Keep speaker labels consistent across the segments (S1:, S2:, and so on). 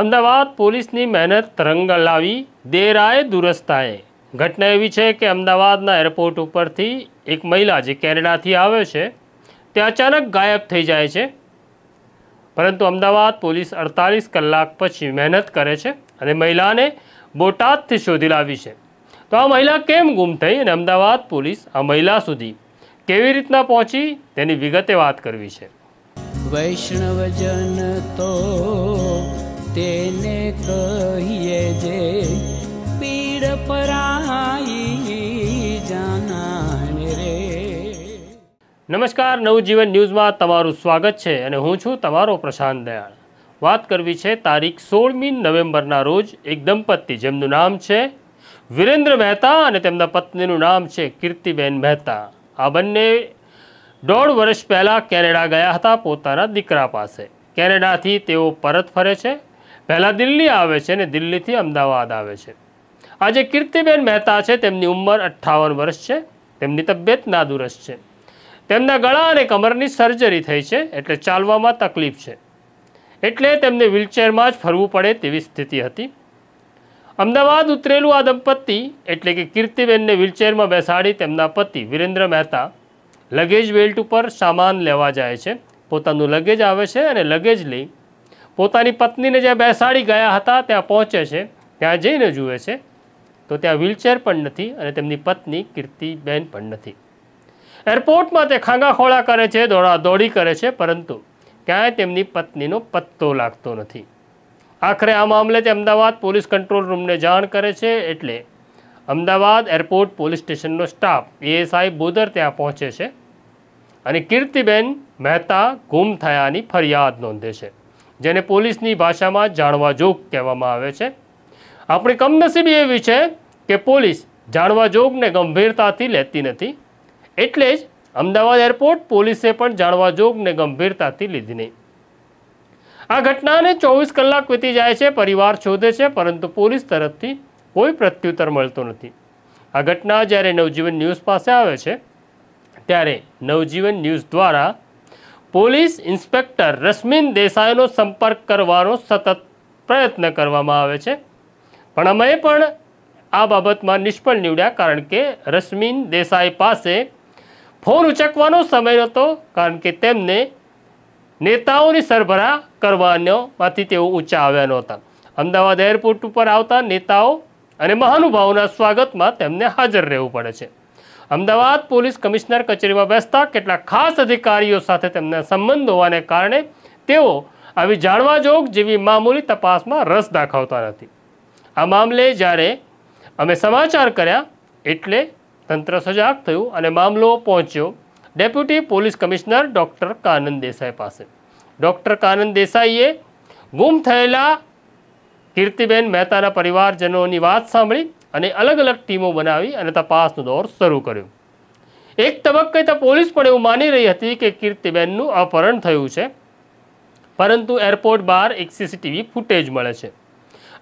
S1: અમદાવાદ પોલીસની મહેનત તરંગ લાવી દેરાએ દુરસ્તાએ ઘટના એવી છે કે અમદાવાદના એરપોર્ટ ઉપરથી એક મહિલા જે કેનેડાથી આવે છે તે અચાનક ગાયબ થઈ જાય છે પરંતુ અમદાવાદ પોલીસ અડતાલીસ કલાક પછી મહેનત કરે છે અને મહિલાને બોટાદથી શોધી લાવી છે તો આ મહિલા કેમ ગુમ થઈ અને અમદાવાદ પોલીસ આ મહિલા સુધી કેવી રીતના પહોંચી તેની વિગતે વાત કરવી છે વૈષ્ણવજન તો તેને કહીએ જે પીડ પરાઈ જાનાને રે નમસ્કાર નવજીવન ન્યૂઝમાં તમારું સ્વાગત છે અને હું છું તમારો પ્રશાંત દયાળ વાત કરવી છે તારીખ સોળમી નવેમ્બરના રોજ એક દંપતી જેમનું નામ છે વિરેન્દ્ર મહેતા અને તેમના પત્નીનું નામ છે કીર્તિબેન મહેતા આ બંને દોઢ વર્ષ પહેલાં કેનેડા ગયા હતા પોતાના દીકરા પાસે કેનેડાથી તેઓ પરત ફરે છે પહેલાં દિલ્હી આવે છે અને દિલ્હીથી અમદાવાદ આવે છે આજે કીર્તિબેન મહેતા છે તેમની ઉંમર અઠ્ઠાવન વર્ષ છે તેમની તબિયત નાદુરસ્ત છે તેમના ગળા અને કમરની સર્જરી થઈ છે એટલે ચાલવામાં તકલીફ છે એટલે તેમને વ્હીલચેરમાં જ ફરવું પડે તેવી સ્થિતિ હતી અમદાવાદ ઉતરેલું આ દંપતી એટલે કે કીર્તિબેનને વ્હીલચેરમાં બેસાડી તેમના પતિ વિરેન્દ્ર મહેતા લગેજ બેલ્ટ ઉપર સામાન લેવા જાય છે પોતાનું લગેજ આવે છે અને લગેજ લઈ પોતાની પત્નીને જ્યાં બેસાડી ગયા હતા ત્યાં પહોંચે છે ત્યાં જઈને જુએ છે તો ત્યાં વ્હીલચેર પણ નથી અને તેમની પત્ની કીર્તિબેન પણ નથી એરપોર્ટમાં તે ખાંગાખોળા કરે છે દોડાદોડી કરે છે પરંતુ ક્યાંય તેમની પત્નીનો પત્તો લાગતો નથી આખરે આ મામલે તે અમદાવાદ પોલીસ કંટ્રોલ રૂમને જાણ કરે છે એટલે અમદાવાદ એરપોર્ટ પોલીસ સ્ટેશનનો સ્ટાફ એએસઆઈ બોદર ત્યાં પહોંચે છે અને કીર્તિબેન મહેતા ગુમ થયાની ફરિયાદ નોંધે છે જેને પોલીસની ભાષામાં જાણવાજોગ કહેવામાં આવે છે આપણી કમનસીબી એવી છે કે પોલીસ જાણવાજોગને ગંભીરતાથી લેતી નથી એટલે જ અમદાવાદ એરપોર્ટ પોલીસે પણ જાણવાજોગને ગંભીરતાથી લીધી નહીં આ ઘટનાને ચોવીસ કલાક વીતી જાય છે પરિવાર શોધે છે પરંતુ પોલીસ તરફથી કોઈ પ્રત્યુત્તર મળતો નથી આ ઘટના જ્યારે નવજીવન ન્યૂઝ પાસે આવે છે ત્યારે નવજીવન ન્યૂઝ દ્વારા પોલીસ ઇન્સ્પેક્ટર રશ્મિન દેસાઈનો સંપર્ક કરવાનો સતત પ્રયત્ન કરવામાં આવે છે પણ અમે પણ આ બાબતમાં નિષ્ફળ નીવડ્યા કારણ કે રશ્મિન દેસાઈ પાસે ફોન ઉચકવાનો સમય નહોતો કારણ કે તેમને નેતાઓની સરભરા કરવાનોમાંથી તેઓ ઊંચા આવ્યા નહોતા અમદાવાદ એરપોર્ટ ઉપર આવતા નેતાઓ અને મહાનુભાવોના સ્વાગતમાં તેમને હાજર રહેવું પડે છે અમદાવાદ પોલીસ કમિશનર કચેરીમાં બેસતા કેટલાક ખાસ અધિકારીઓ સાથે તેમના સંબંધ હોવાને કારણે તેઓ આવી જાણવા જાણવાજોગ જેવી મામૂલી તપાસમાં રસ દાખવતા નથી આ મામલે જ્યારે અમે સમાચાર કર્યા એટલે તંત્ર સજાગ થયું અને મામલો પહોંચ્યો deputy police commissioner doctor Kanand Desai પાસે ડૉક્ટર કાનંદ દેસાઈએ ગુમ થયેલા કીર્તિબેન મહેતાના પરિવારજનોની વાત સાંભળી અને અલગ અલગ ટીમો બનાવી અને તપાસનો દોર શરૂ કર્યો એક તબક્કે તો પોલીસ પણ એવું માની રહી હતી કે કીર્તિબેનનું અપહરણ થયું છે પરંતુ એરપોર્ટ બહાર એક સીસીટીવી ફૂટેજ મળે છે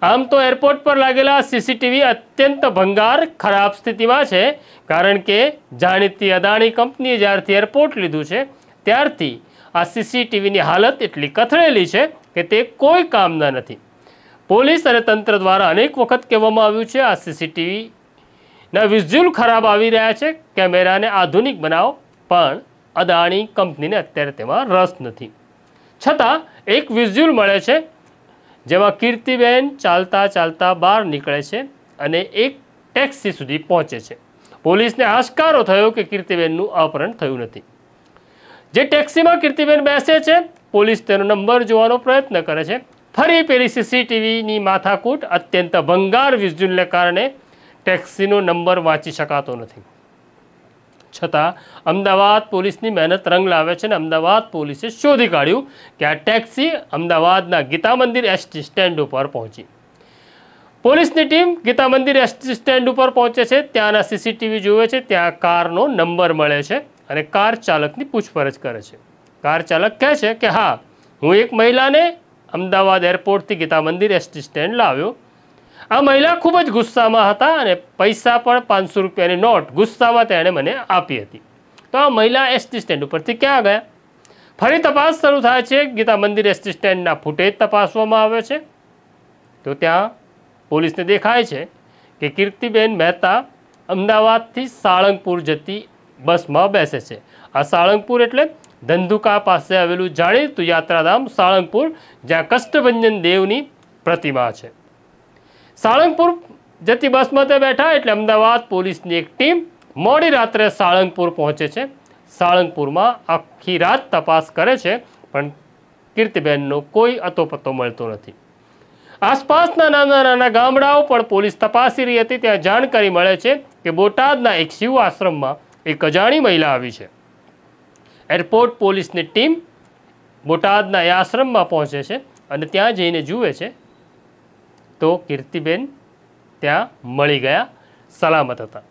S1: આમ તો એરપોર્ટ પર લાગેલા સીસીટીવી અત્યંત ભંગાર ખરાબ સ્થિતિમાં છે કારણ કે જાણીતી અદાણી કંપનીએ જ્યારથી એરપોર્ટ લીધું છે ત્યારથી આ સીસીટીવીની હાલત એટલી કથળેલી છે કે તે કોઈ કામના નથી પોલીસ અને તંત્ર દ્વારા અનેક વખત કહેવામાં આવ્યું છે આ સીસીટીવીના વિઝ્યુઅલ ખરાબ આવી રહ્યા છે કેમેરાને આધુનિક બનાવો પણ અદાણી કંપનીને અત્યારે તેમાં રસ નથી છતાં એક વિઝ્યુઅલ મળે છે જેમાં કીર્તિબેન ચાલતા ચાલતા બહાર નીકળે છે અને એક ટેક્સી સુધી પહોંચે છે પોલીસને આશકારો થયો કે કીર્તિબેનનું અપહરણ થયું નથી જે ટેક્સીમાં કીર્તિબેન બેસે છે પોલીસ તેનો નંબર જોવાનો પ્રયત્ન કરે છે ફરી પેલી સીસીટીવીની માથાકૂટ અત્યંત ભંગાર વિઝ્યુલને કારણે ટેક્સીનો નંબર વાંચી શકાતો નથી છતાં અમદાવાદ પોલીસની મહેનત રંગ લાવે છે અને અમદાવાદ પોલીસે શોધી કાઢ્યું કે આ ટેક્સી અમદાવાદના ગીતા મંદિર એસટી સ્ટેન્ડ ઉપર પહોંચી પોલીસની ટીમ ગીતા મંદિર એસટી સ્ટેન્ડ ઉપર પહોંચે છે ત્યાંના સીસીટીવી જુએ છે ત્યાં કારનો નંબર મળે છે અને કાર ચાલકની પૂછપરછ કરે છે કાર ચાલક કહે છે કે હા હું એક મહિલાને અમદાવાદ એરપોર્ટથી ગીતા મંદિર એસટી સ્ટેન્ડ લાવ્યો આ મહિલા ખૂબ જ ગુસ્સામાં હતા અને પૈસા પણ પાંચસો રૂપિયાની નોટ ગુસ્સામાં તેણે મને આપી હતી તો આ મહિલા એસટી સ્ટેન્ડ ઉપરથી ક્યાં ગયા ફરી તપાસ શરૂ થાય છે ગીતા મંદિર એસટી સ્ટેન્ડના ફૂટેજ તપાસવામાં આવે છે તો ત્યાં પોલીસને દેખાય છે કે કીર્તિબેન મહેતા અમદાવાદથી સાળંગપુર જતી બસમાં બેસે છે આ સાળંગપુર એટલે ધંધુકા પાસે આવેલું જાણીતું યાત્રાધામ સાળંગપુર જ્યાં કષ્ટભંજન દેવની પ્રતિમા છે સાળંગપુર જતી બસમાં તે બેઠા એટલે અમદાવાદ પોલીસની એક ટીમ મોડી રાત્રે સાળંગપુર પહોંચે છે સાળંગપુરમાં આખી રાત તપાસ કરે છે પણ કીર્તિબેનનો કોઈ અતોપતો મળતો નથી આસપાસના નાના નાના ગામડાઓ પણ પોલીસ તપાસી રહી હતી ત્યાં જાણકારી મળે છે કે બોટાદના એક શિવ આશ્રમમાં એક અજાણી મહિલા આવી છે એરપોર્ટ પોલીસની ટીમ બોટાદના એ આશ્રમમાં પહોંચે છે અને ત્યાં જઈને જુએ છે તો કીર્તિબેન ત્યાં મળી ગયા સલામત હતા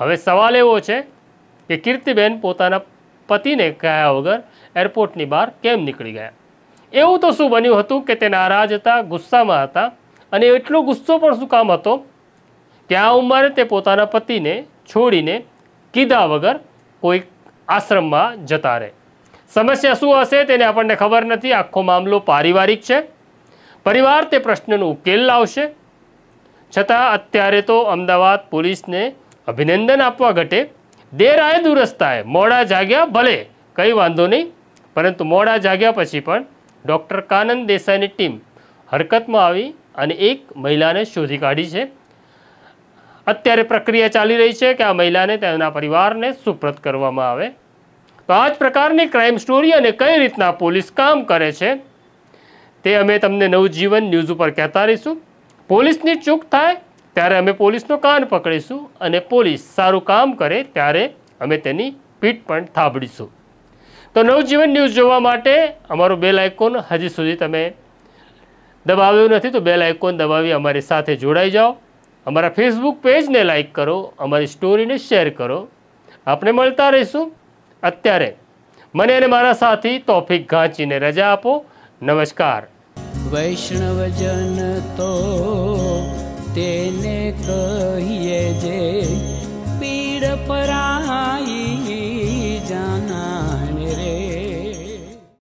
S1: હવે સવાલ એવો છે કે કીર્તિબેન પોતાના પતિને કહ્યા વગર એરપોર્ટની બહાર કેમ નીકળી ગયા એવું તો શું બન્યું હતું કે તે નારાજ હતા ગુસ્સામાં હતા અને એટલો ગુસ્સો પણ શું કામ હતો કે આ ઉંમરે તે પોતાના પતિને છોડીને કીધા વગર કોઈ આશ્રમમાં જતા રહે સમસ્યા શું હશે તેને આપણને ખબર નથી આખો મામલો પારિવારિક છે પરિવાર તે પ્રશ્નનો ઉકેલ લાવશે છતાં અત્યારે તો અમદાવાદ પોલીસને અભિનંદન આપવા ઘટે દેર આય દુરસ્તાએ મોડા જાગ્યા ભલે કંઈ વાંધો નહીં પરંતુ મોડા જાગ્યા પછી પણ ડૉક્ટર કાનંદ દેસાઈની ટીમ હરકતમાં આવી અને એક મહિલાને શોધી કાઢી છે અત્યારે પ્રક્રિયા ચાલી રહી છે કે આ મહિલાને તેના પરિવારને સુપ્રત કરવામાં આવે તો આ જ પ્રકારની ક્રાઇમ સ્ટોરી અને કઈ રીતના પોલીસ કામ કરે છે તે અમે તમને નવજીવન ન્યૂઝ ઉપર કહેતા રહીશું પોલીસની ચૂક થાય ત્યારે અમે પોલીસનો કાન પકડીશું અને પોલીસ સારું કામ કરે ત્યારે અમે તેની પીઠ પણ થાબડીશું તો નવજીવન ન્યૂઝ જોવા માટે અમારો બેલ આઇકોન હજી સુધી તમે દબાવ્યું નથી તો બેલ આઇકોન દબાવી અમારી સાથે જોડાઈ જાઓ અમારા ફેસબુક પેજને લાઇક કરો અમારી સ્ટોરીને શેર કરો આપણે મળતા રહીશું અત્યારે મને અને મારા સાથી તોફિક ઘાંચીને રજા આપો નમસ્કાર વૈષ્ણવજન તો તેને કહીએ જે પીડ પરા